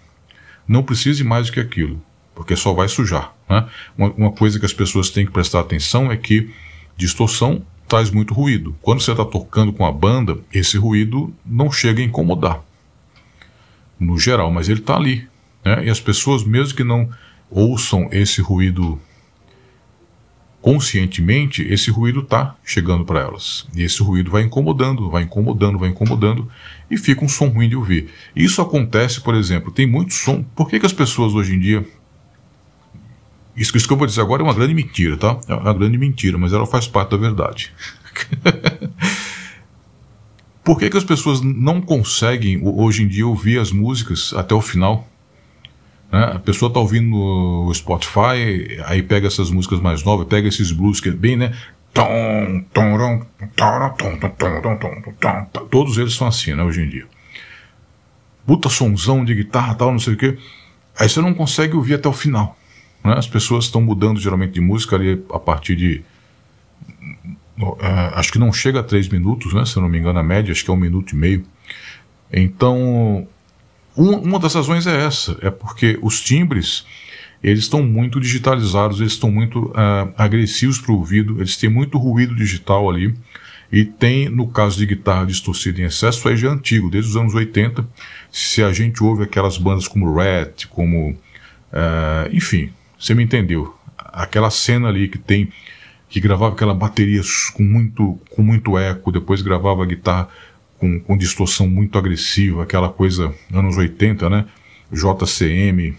não precise mais do que aquilo, porque só vai sujar. Né? Uma, uma coisa que as pessoas têm que prestar atenção é que distorção traz muito ruído. Quando você está tocando com a banda, esse ruído não chega a incomodar, no geral, mas ele está ali. Né? E as pessoas, mesmo que não ouçam esse ruído conscientemente, esse ruído está chegando para elas. E esse ruído vai incomodando, vai incomodando, vai incomodando e fica um som ruim de ouvir. Isso acontece, por exemplo, tem muito som. Por que, que as pessoas hoje em dia. Isso, isso que eu vou dizer agora é uma grande mentira, tá? É uma grande mentira, mas ela faz parte da verdade. Por que, que as pessoas não conseguem hoje em dia ouvir as músicas até o final? Né? A pessoa tá ouvindo o Spotify, aí pega essas músicas mais novas, pega esses blues que é bem, né? Todos eles são assim, né, hoje em dia. Puta somzão de guitarra, tal, não sei o quê. Aí você não consegue ouvir até o final. Né? As pessoas estão mudando geralmente de música ali a partir de. É, acho que não chega a três minutos, né? Se eu não me engano, a média, acho que é um minuto e meio. Então, uma, uma das razões é essa, é porque os timbres eles estão muito digitalizados, eles estão muito uh, agressivos para o ouvido, eles têm muito ruído digital ali. E tem, no caso de guitarra distorcida em excesso, aí já é antigo, desde os anos 80. Se a gente ouve aquelas bandas como Rat, como. Uh, enfim, você me entendeu. Aquela cena ali que tem. que gravava aquela bateria com muito, com muito eco, depois gravava a guitarra com, com distorção muito agressiva, aquela coisa anos 80, né? JCM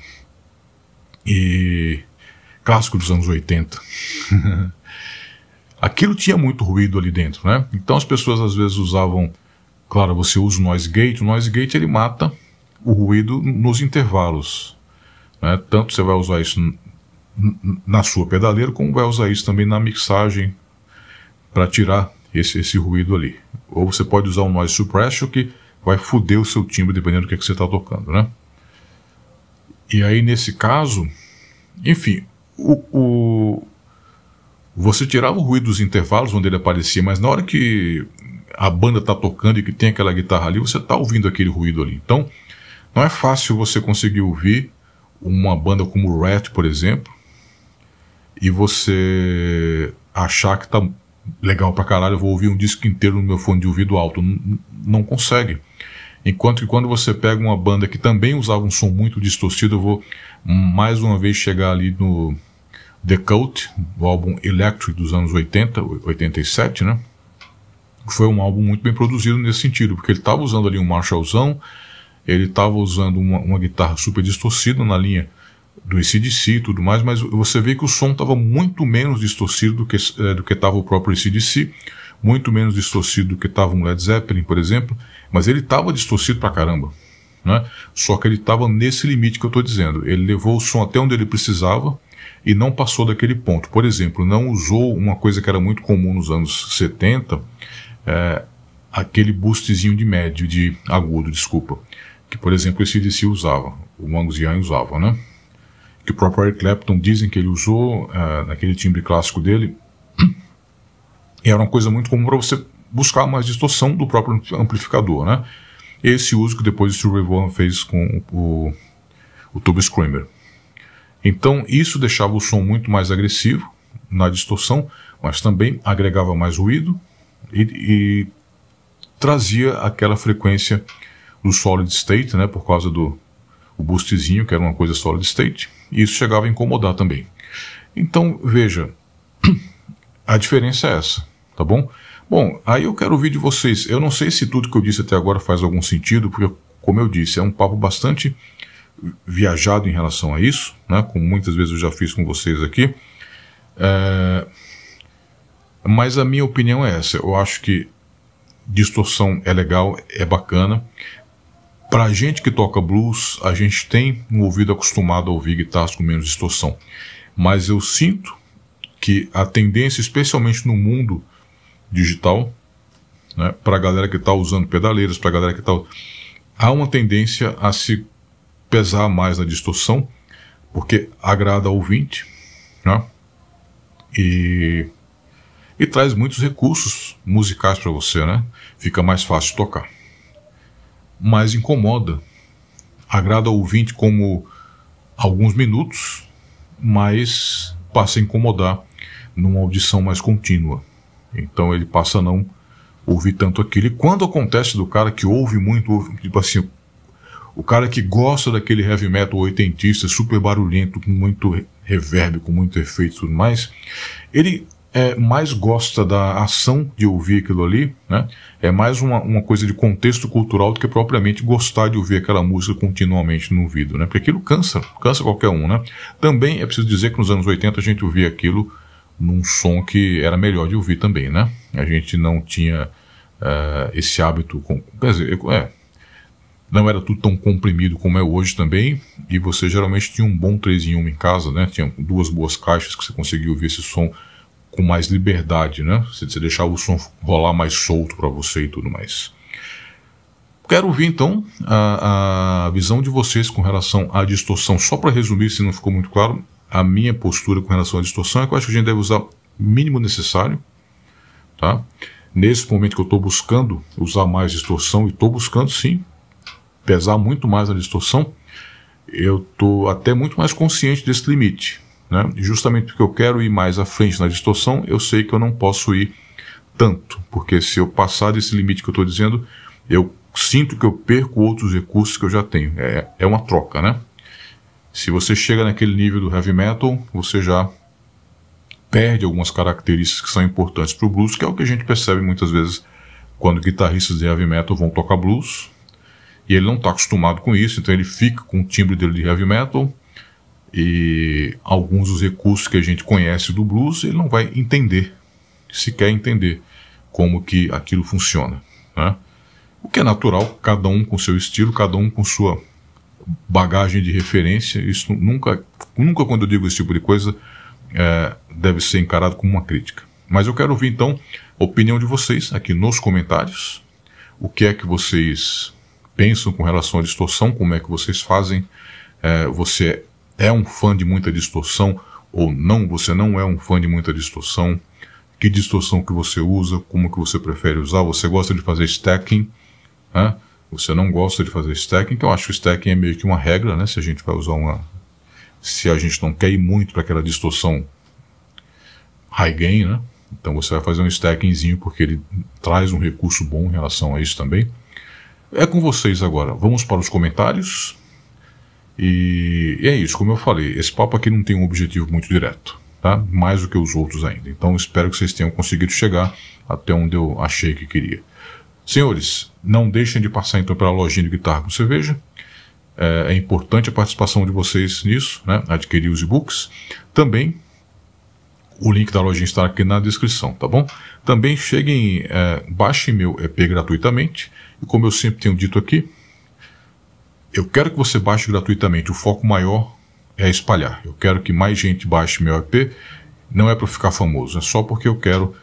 e clássico dos anos 80. Aquilo tinha muito ruído ali dentro, né? Então as pessoas às vezes usavam, claro, você usa o noise gate, o noise gate ele mata o ruído nos intervalos, né? Tanto você vai usar isso na sua pedaleira, como vai usar isso também na mixagem para tirar esse, esse ruído ali. Ou você pode usar um noise suppression que vai foder o seu timbre dependendo do que, é que você está tocando, né? E aí nesse caso, enfim, o, o, você tirava o ruído dos intervalos onde ele aparecia, mas na hora que a banda está tocando e que tem aquela guitarra ali, você está ouvindo aquele ruído ali. Então, não é fácil você conseguir ouvir uma banda como Rat, por exemplo, e você achar que está legal pra caralho, eu vou ouvir um disco inteiro no meu fone de ouvido alto. N não consegue. Enquanto que quando você pega uma banda que também usava um som muito distorcido, eu vou mais uma vez chegar ali no The Cult, o álbum Electric dos anos 80, 87, né? Foi um álbum muito bem produzido nesse sentido, porque ele estava usando ali um Marshallzão, ele estava usando uma, uma guitarra super distorcida na linha do ACDC e tudo mais, mas você vê que o som estava muito menos distorcido do que é, do que estava o próprio ACDC, muito menos distorcido do que estava um Led Zeppelin, por exemplo, mas ele estava distorcido pra caramba. Né? Só que ele estava nesse limite que eu estou dizendo. Ele levou o som até onde ele precisava e não passou daquele ponto. Por exemplo, não usou uma coisa que era muito comum nos anos 70, é, aquele boostzinho de médio, de agudo, desculpa. Que, por exemplo, esse DC usava, o Mangos Young usava, né? que o próprio Eric Clapton dizem que ele usou uh, naquele timbre clássico dele, era uma coisa muito comum para você buscar mais distorção do próprio amplificador, né? Esse uso que depois o Silver Vaughan fez com o, o Tube Screamer. Então isso deixava o som muito mais agressivo na distorção, mas também agregava mais ruído e, e trazia aquela frequência do solid state, né, por causa do, o boostzinho, que era uma coisa solid state, e isso chegava a incomodar também. Então, veja, a diferença é essa, tá bom? Bom, aí eu quero ouvir de vocês. Eu não sei se tudo que eu disse até agora faz algum sentido, porque, como eu disse, é um papo bastante viajado em relação a isso, né? como muitas vezes eu já fiz com vocês aqui. É... Mas a minha opinião é essa. Eu acho que distorção é legal, é bacana, para a gente que toca blues, a gente tem um ouvido acostumado a ouvir guitarras com menos distorção, mas eu sinto que a tendência, especialmente no mundo digital, né, para a galera que está usando pedaleiras, para a galera que está. Há uma tendência a se pesar mais na distorção, porque agrada ao ouvinte né, e, e traz muitos recursos musicais para você, né? Fica mais fácil tocar mas incomoda. Agrada ao ouvinte como alguns minutos, mas passa a incomodar numa audição mais contínua. Então ele passa a não ouvir tanto aquilo. E quando acontece do cara que ouve muito, tipo assim, o cara que gosta daquele heavy metal oitentista, super barulhento, com muito reverb, com muito efeito e tudo mais, ele é, mais gosta da ação de ouvir aquilo ali, né? É mais uma, uma coisa de contexto cultural do que propriamente gostar de ouvir aquela música continuamente no ouvido, né? Porque aquilo cansa, cansa qualquer um, né? Também é preciso dizer que nos anos 80 a gente ouvia aquilo num som que era melhor de ouvir também, né? A gente não tinha uh, esse hábito, com, quer dizer, é, não era tudo tão comprimido como é hoje também, e você geralmente tinha um bom 3 em 1 em casa, né? Tinha duas boas caixas que você conseguia ouvir esse som com mais liberdade, né? Você, você deixar o som rolar mais solto para você e tudo mais. Quero ouvir então a, a, visão de vocês com relação à distorção. Só para resumir, se não ficou muito claro, a minha postura com relação à distorção é que eu acho que a gente deve usar o mínimo necessário. Tá? Nesse momento que eu estou buscando usar mais distorção, e estou buscando sim pesar muito mais a distorção, eu estou até muito mais consciente desse limite. Né? E justamente porque eu quero ir mais à frente na distorção, eu sei que eu não posso ir tanto, porque se eu passar desse limite que eu estou dizendo, eu sinto que eu perco outros recursos que eu já tenho. É, é uma troca, né? Se você chega naquele nível do heavy metal, você já perde algumas características que são importantes para o blues, que é o que a gente percebe muitas vezes quando guitarristas de heavy metal vão tocar blues. E ele não está acostumado com isso, então ele fica com o timbre dele de heavy metal e alguns dos recursos que a gente conhece do blues, ele não vai entender, sequer entender como que aquilo funciona. Né? O que é natural, cada um com seu estilo, cada um com sua bagagem de referência. Isso nunca, nunca quando eu digo esse tipo de coisa, é, deve ser encarado como uma crítica. Mas eu quero ouvir então a opinião de vocês aqui nos comentários. O que é que vocês pensam com relação à distorção? Como é que vocês fazem? É, você é um fã de muita distorção ou não, você não é um fã de muita distorção, que distorção que você usa, como que você prefere usar, você gosta de fazer stacking, né? você não gosta de fazer stacking, então eu acho que stacking é meio que uma regra, né? se a gente vai usar uma... se a gente não quer ir muito para aquela distorção high gain, né? então você vai fazer um stackingzinho porque ele traz um recurso bom em relação a isso também. É com vocês agora, vamos para os comentários. E, e é isso, como eu falei, esse papo aqui não tem um objetivo muito direto, tá? Mais do que os outros ainda. Então espero que vocês tenham conseguido chegar até onde eu achei que queria. Senhores, não deixem de passar então pela lojinha de guitarra com cerveja. É, é importante a participação de vocês nisso, né? Adquirir os e-books. Também o link da lojinha está aqui na descrição, tá bom? Também cheguem, é, baixem meu EP gratuitamente. E como eu sempre tenho dito aqui, eu quero que você baixe gratuitamente. O foco maior é espalhar. Eu quero que mais gente baixe meu app. Não é para ficar famoso, é só porque eu quero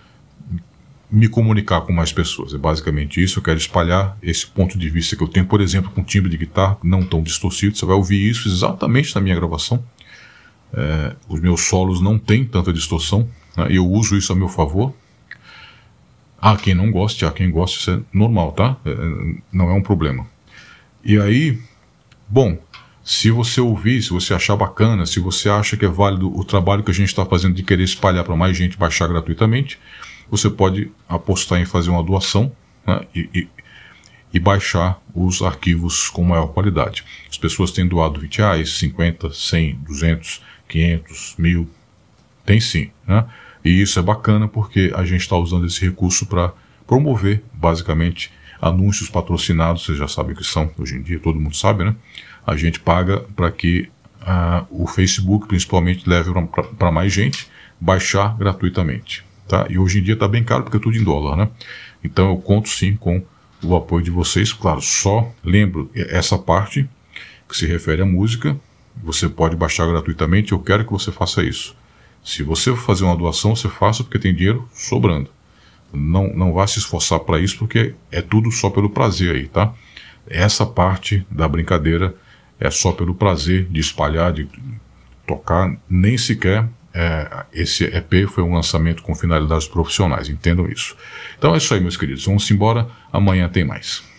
me comunicar com mais pessoas. É basicamente isso. Eu quero espalhar esse ponto de vista que eu tenho, por exemplo, com timbre de guitarra não tão distorcido. Você vai ouvir isso exatamente na minha gravação. É, os meus solos não têm tanta distorção. Né? Eu uso isso a meu favor. Há quem não goste, há quem goste, isso é normal, tá? É, não é um problema. E aí, Bom, se você ouvir, se você achar bacana, se você acha que é válido o trabalho que a gente está fazendo de querer espalhar para mais gente baixar gratuitamente, você pode apostar em fazer uma doação né, e, e, e, baixar os arquivos com maior qualidade. As pessoas têm doado 20 reais, 50, 100, 200, 500, 1000. Tem sim. Né? E isso é bacana porque a gente está usando esse recurso para promover, basicamente, anúncios patrocinados, vocês já sabem o que são hoje em dia, todo mundo sabe, né? A gente paga para que uh, o Facebook, principalmente, leve para mais gente baixar gratuitamente. Tá? E hoje em dia está bem caro porque é tudo em dólar, né? Então eu conto sim com o apoio de vocês, claro. Só lembro essa parte que se refere à música, você pode baixar gratuitamente. Eu quero que você faça isso. Se você for fazer uma doação, você faça porque tem dinheiro sobrando não, não vá se esforçar para isso, porque é tudo só pelo prazer aí, tá? Essa parte da brincadeira é só pelo prazer de espalhar, de tocar, nem sequer é, esse EP foi um lançamento com finalidades profissionais, entendam isso. Então é isso aí, meus queridos, vamos embora, amanhã tem mais.